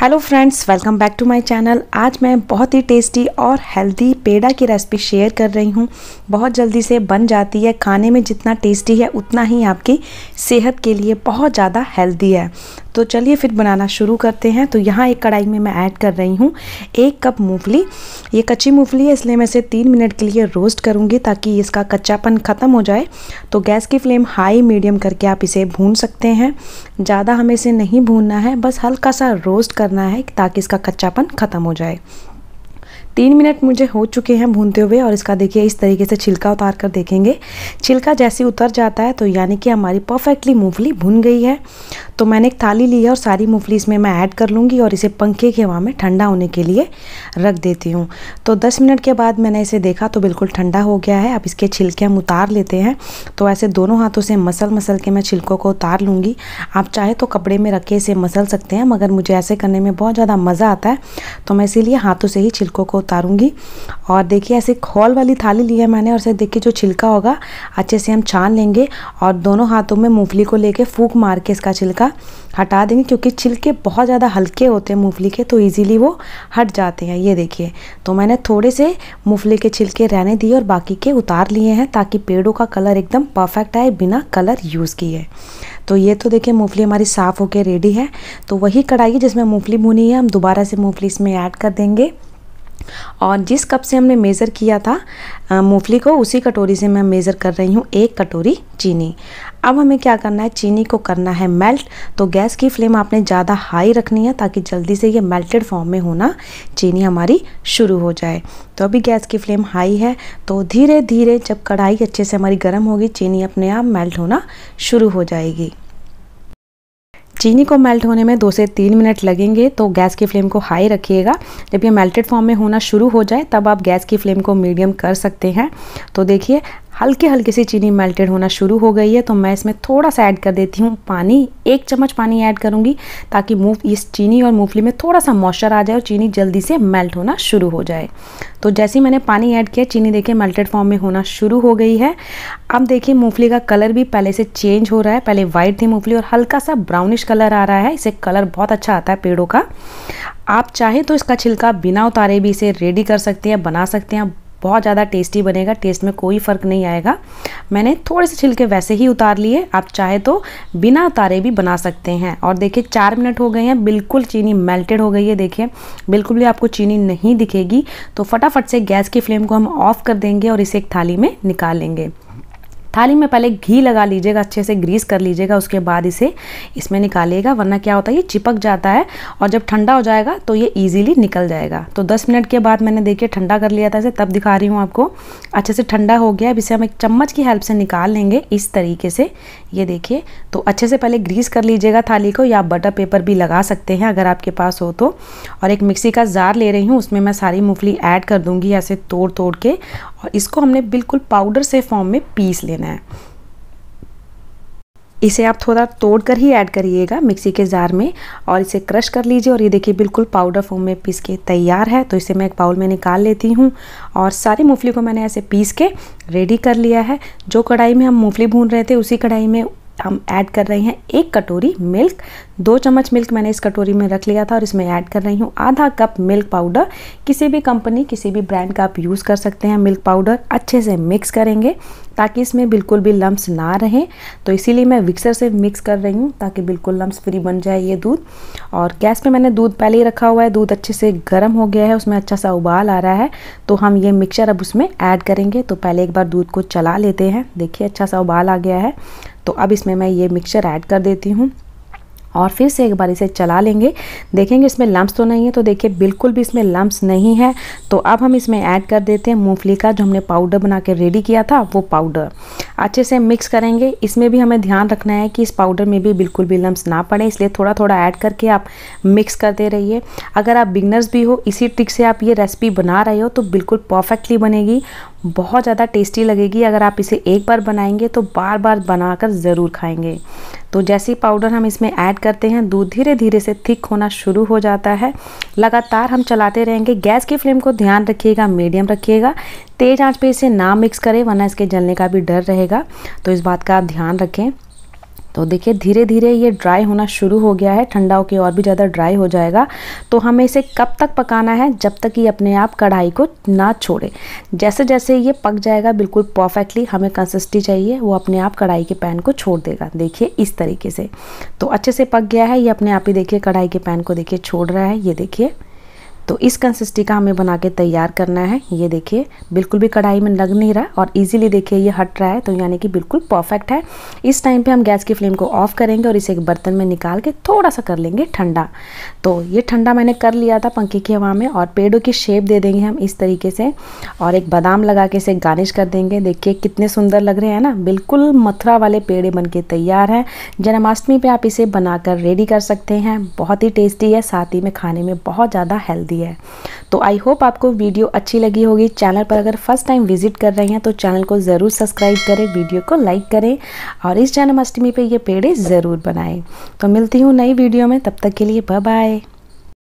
hello friends welcome back to my channel आज मैं बहुत ही टेस्टी और हेल्दी पेड़ा की रेसिपी शेयर कर रही हूँ बहुत जल्दी से बन जाती है खाने में जितना टेस्टी है उतना ही आपकी सेहत के लिए बहुत ज़्यादा हेल्दी है तो चलिए फिर बनाना शुरू करते हैं तो यहाँ एक कढ़ाई में मैं ऐड कर रही हूँ एक कप मूँगफली ये कच्ची मूंगफली है इसलिए मैं इसे तीन मिनट के लिए रोस्ट करूँगी ताकि इसका कच्चापन ख़त्म हो जाए तो गैस की फ्लेम हाई मीडियम करके आप इसे भून सकते हैं ज़्यादा हमें इसे नहीं भूनना है बस हल्का सा रोस्ट करना है ताकि इसका कच्चापन ख़त्म हो जाए तीन मिनट मुझे हो चुके हैं भूनते हुए और इसका देखिए इस तरीके से छिलका उतार कर देखेंगे छिलका जैसे उतर जाता है तो यानी कि हमारी परफेक्टली मूंगफली भुन गई है तो मैंने एक थाली ली है और सारी मूंगफली इसमें मैं ऐड कर लूँगी और इसे पंखे की हवा में ठंडा होने के लिए रख देती हूँ तो दस मिनट के बाद मैंने इसे देखा तो बिल्कुल ठंडा हो गया है अब इसके छिलके हम उतार लेते हैं तो ऐसे दोनों हाथों से मसल मसल के मैं छिलकों को उतार लूँगी आप चाहे तो कपड़े में रख के इसे मसल सकते हैं मगर मुझे ऐसे करने में बहुत ज़्यादा मज़ा आता है तो मैं इसीलिए हाथों से ही छिलकों को उतारूँगी और देखिए ऐसे खोल वाली थाली ली है मैंने और इसे देखिए जो छिलका होगा अच्छे से हम छान लेंगे और दोनों हाथों में मूंगफली को लेके फूक मार के इसका छिलका हटा देंगे क्योंकि छिलके बहुत ज़्यादा हल्के होते हैं मूंगफली के तो ईजिली वो हट जाते हैं ये देखिए तो मैंने थोड़े से मूंगफली के छिलके रहने दिए और बाकी के उतार लिए हैं ताकि पेड़ों का कलर एकदम परफेक्ट आए बिना कलर यूज़ किए तो ये तो देखिए मूंगफली हमारी साफ़ होकर रेडी है तो वही कढ़ाई जिसमें मूंगफली भुनी है हम दोबारा से मूंगफली इसमें ऐड कर देंगे और जिस कप से हमने मेज़र किया था मूंगफली को उसी कटोरी से मैं मेज़र कर रही हूँ एक कटोरी चीनी अब हमें क्या करना है चीनी को करना है मेल्ट तो गैस की फ्लेम आपने ज़्यादा हाई रखनी है ताकि जल्दी से ये मेल्टेड फॉर्म में होना चीनी हमारी शुरू हो जाए तो अभी गैस की फ्लेम हाई है तो धीरे धीरे जब कढ़ाई अच्छे से हमारी गर्म होगी चीनी अपने आप मेल्ट होना शुरू हो जाएगी चीनी को मेल्ट होने में दो से तीन मिनट लगेंगे तो गैस की फ्लेम को हाई रखिएगा जब ये मेल्टेड फॉर्म में होना शुरू हो जाए तब आप गैस की फ्लेम को मीडियम कर सकते हैं तो देखिए हल्के हल्के से चीनी मेल्टेड होना शुरू हो गई है तो मैं इसमें थोड़ा सा ऐड कर देती हूँ पानी एक चम्मच पानी ऐड करूँगी ताकि मूफ इस चीनी और मूंगफली में थोड़ा सा मॉइस्चर आ जाए और चीनी जल्दी से मेल्ट होना शुरू हो जाए तो जैसे ही मैंने पानी ऐड किया चीनी देखिए मेल्टेड फॉर्म में होना शुरू हो गई है अब देखिए मूंगफली का कलर भी पहले से चेंज हो रहा है पहले वाइट थी मूंगफली और हल्का सा ब्राउनिश कलर आ रहा है इसे कलर बहुत अच्छा आता है पेड़ों का आप चाहें तो इसका छिलका बिना उतारे भी इसे रेडी कर सकते हैं बना सकते हैं बहुत ज़्यादा टेस्टी बनेगा टेस्ट में कोई फ़र्क नहीं आएगा मैंने थोड़े से छिलके वैसे ही उतार लिए आप चाहे तो बिना उतारे भी बना सकते हैं और देखिए चार मिनट हो गए हैं बिल्कुल चीनी मेल्टेड हो गई है देखिए बिल्कुल भी आपको चीनी नहीं दिखेगी तो फटाफट से गैस की फ्लेम को हम ऑफ़ कर देंगे और इसे एक थाली में निकाल लेंगे थाली में पहले घी लगा लीजिएगा अच्छे से ग्रीस कर लीजिएगा उसके बाद इसे इसमें निकालिएगा वरना क्या होता है ये चिपक जाता है और जब ठंडा हो जाएगा तो ये ईजिली निकल जाएगा तो 10 मिनट के बाद मैंने देखिए ठंडा कर लिया था इसे तब दिखा रही हूँ आपको अच्छे से ठंडा हो गया अब इसे हम एक चम्मच की हेल्प से निकाल लेंगे इस तरीके से ये देखिए तो अच्छे से पहले ग्रीस कर लीजिएगा थाली को या बटर पेपर भी लगा सकते हैं अगर आपके पास हो तो और एक मिक्सी का जार ले रही हूँ उसमें मैं सारी मूँगफली ऐड कर दूँगी ऐसे तोड़ तोड़ के और इसको हमने बिल्कुल पाउडर से फॉर्म में पीस लेना देना है इसे आप थोड़ा तोड़ कर ही ऐड करिएगा मिक्सी के जार में और इसे क्रश कर लीजिए और ये देखिए बिल्कुल पाउडर फॉर्म में पीस के तैयार है तो इसे मैं एक बाउल में निकाल लेती हूँ और सारी मूंगफली को मैंने ऐसे पीस के रेडी कर लिया है जो कढ़ाई में हम मूंगफली भून रहे थे उसी कढ़ाई में हम ऐड कर रहे हैं एक कटोरी मिल्क दो चम्मच मिल्क मैंने इस कटोरी में रख लिया था और इसमें ऐड कर रही हूँ आधा कप मिल्क पाउडर किसी भी कंपनी किसी भी ब्रांड का आप यूज़ कर सकते हैं मिल्क पाउडर अच्छे से मिक्स करेंगे ताकि इसमें बिल्कुल भी लम्ब ना रहें तो इसीलिए मैं मिक्सर से मिक्स कर रही हूँ ताकि बिल्कुल लम्ब फ्री बन जाए ये दूध और गैस पर मैंने दूध पहले ही रखा हुआ है दूध अच्छे से गर्म हो गया है उसमें अच्छा सा उबाल आ रहा है तो हम ये मिक्सर अब उसमें ऐड करेंगे तो पहले एक बार दूध को चला लेते हैं देखिए अच्छा सा उबाल आ गया है तो अब इसमें मैं ये मिक्सचर ऐड कर देती हूँ और फिर से एक बार इसे चला लेंगे देखेंगे इसमें लम्ब तो नहीं है तो देखिए बिल्कुल भी इसमें लम्ब नहीं है तो अब हम इसमें ऐड कर देते हैं मूंगफली का जो हमने पाउडर बना के रेडी किया था वो पाउडर अच्छे से मिक्स करेंगे इसमें भी हमें ध्यान रखना है कि इस पाउडर में भी बिल्कुल भी लम्स ना पड़े इसलिए थोड़ा थोड़ा ऐड करके आप मिक्स करते रहिए अगर आप बिगनर्स भी हो इसी ट्रिक से आप ये रेसिपी बना रहे हो तो बिल्कुल परफेक्टली बनेगी बहुत ज़्यादा टेस्टी लगेगी अगर आप इसे एक बार बनाएंगे तो बार बार बनाकर ज़रूर खाएंगे तो जैसे ही पाउडर हम इसमें ऐड करते हैं दूध धीरे धीरे से थिक होना शुरू हो जाता है लगातार हम चलाते रहेंगे गैस की फ्लेम को ध्यान रखिएगा मीडियम रखिएगा तेज़ आंच पे इसे ना मिक्स करें वरना इसके जलने का भी डर रहेगा तो इस बात का आप ध्यान रखें तो देखिए धीरे धीरे ये ड्राई होना शुरू हो गया है ठंडा होकर और भी ज़्यादा ड्राई हो जाएगा तो हमें इसे कब तक पकाना है जब तक ये अपने आप कढ़ाई को ना छोड़े जैसे जैसे ये पक जाएगा बिल्कुल परफेक्टली हमें कंसिस्टी चाहिए वो अपने आप कढ़ाई के पैन को छोड़ देगा देखिए इस तरीके से तो अच्छे से पक गया है ये अपने आप ही देखिए कढ़ाई के पैन को देखिए छोड़ रहा है ये देखिए तो इस कंसिस्टी का हमें बना के तैयार करना है ये देखिए बिल्कुल भी कढ़ाई में लग नहीं रहा और इजीली देखिए ये हट रहा है तो यानी कि बिल्कुल परफेक्ट है इस टाइम पे हम गैस की फ्लेम को ऑफ करेंगे और इसे एक बर्तन में निकाल के थोड़ा सा कर लेंगे ठंडा तो ये ठंडा मैंने कर लिया था पंखे की हवा में और पेड़ों की शेप दे देंगे हम इस तरीके से और एक बादाम लगा के इसे गार्निश कर देंगे देखिए कितने सुंदर लग रहे हैं ना बिल्कुल मथुरा वाले पेड़े बन के तैयार हैं जन्माष्टमी पर आप इसे बनाकर रेडी कर सकते हैं बहुत ही टेस्टी है साथ ही में खाने में बहुत ज़्यादा हेल्दी रही है तो आई होप आपको वीडियो अच्छी लगी होगी चैनल पर अगर फर्स्ट टाइम विजिट कर रहे हैं तो चैनल को ज़रूर सब्सक्राइब करें वीडियो को लाइक करें और इस जन्माष्टमी पर पे ये पेड़े ज़रूर बनाएँ तो मिलती हूँ नई वीडियो में तब तक के लिए बाय